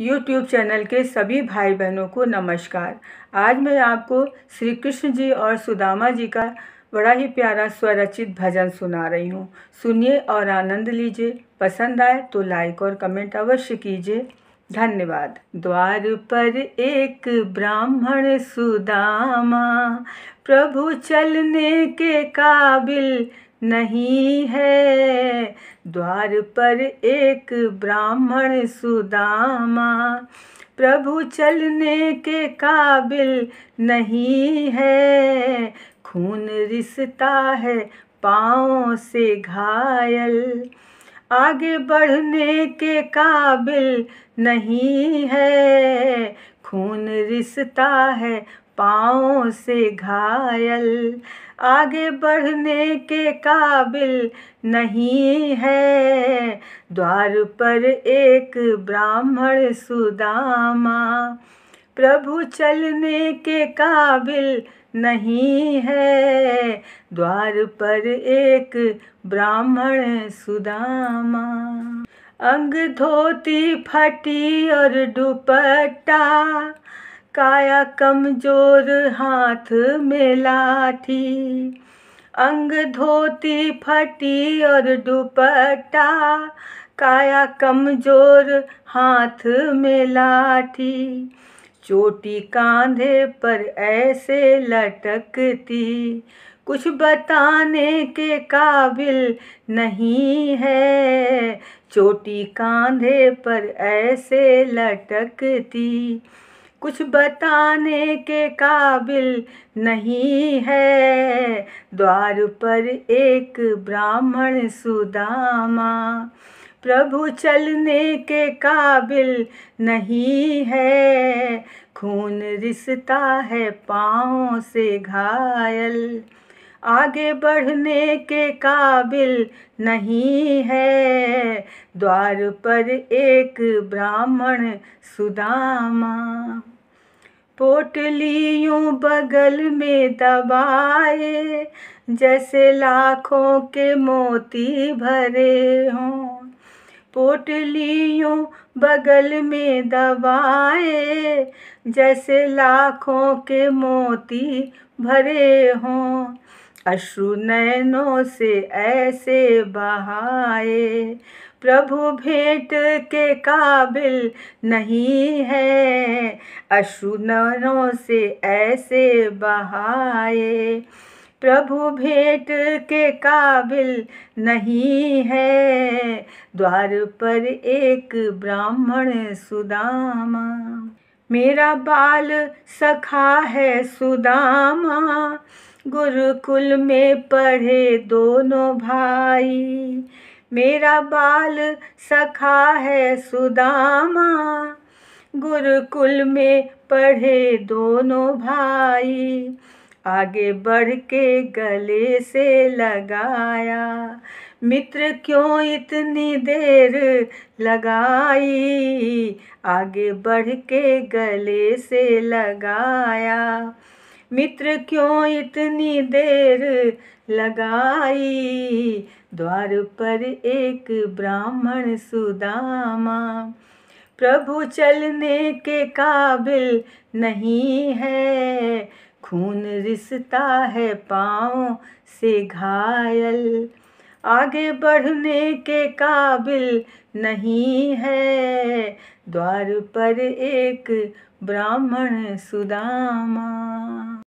YouTube channel के सभी भाई बहनों को नमस्कार आज मैं आपको श्री कृष्ण जी और सुदामा जी का बड़ा ही प्यारा स्वरचित भजन सुना रही हूँ सुनिए और आनंद लीजिए पसंद आए तो लाइक और कमेंट अवश्य कीजिए धन्यवाद द्वार पर एक ब्राह्मण सुदामा प्रभु चलने के काबिल नहीं है द्वार पर एक ब्राह्मण सुदामा प्रभु चलने के काबिल नहीं है खून रिसता है पाँव से घायल आगे बढ़ने के काबिल नहीं है खून रिसता है पाँव से घायल आगे बढ़ने के काबिल नहीं है द्वार पर एक ब्राह्मण सुदामा प्रभु चलने के काबिल नहीं है द्वार पर एक ब्राह्मण सुदामा अंग धोती फटी और दुपट्टा काया कमजोर हाथ में लाठी अंग धोती फटी और दुपट्टा काया कमजोर हाथ में लाठी चोटी कांधे पर ऐसे लटकती कुछ बताने के काबिल नहीं है चोटी कांधे पर ऐसे लटकती कुछ बताने के काबिल नहीं है द्वार पर एक ब्राह्मण सुदामा प्रभु चलने के काबिल नहीं है खून रिसता है पाँव से घायल आगे बढ़ने के काबिल नहीं है द्वार पर एक ब्राह्मण सुदामा पोटली बगल में दबाए जैसे लाखों के मोती भरे हों पोटलियों बगल में दबाए जैसे लाखों के मोती भरे हों अश्रु नयनों से ऐसे बहाए प्रभु भेंट के काबिल नहीं है अश्रु नैनों से ऐसे बहाए प्रभु भेंट के काबिल नहीं है द्वार पर एक ब्राह्मण सुदामा मेरा बाल सखा है सुदामा गुरुकुल में पढ़े दोनों भाई मेरा बाल सखा है सुदामा गुरुकुल में पढ़े दोनों भाई आगे बढ़ के गले से लगाया मित्र क्यों इतनी देर लगाई आगे बढ़ के गले से लगाया मित्र क्यों इतनी देर लगाई द्वार पर एक ब्राह्मण सुदामा प्रभु चलने के काबिल नहीं है खून रिसता है पाँव से घायल आगे बढ़ने के काबिल नहीं है द्वार पर एक ब्राह्मण सुदामा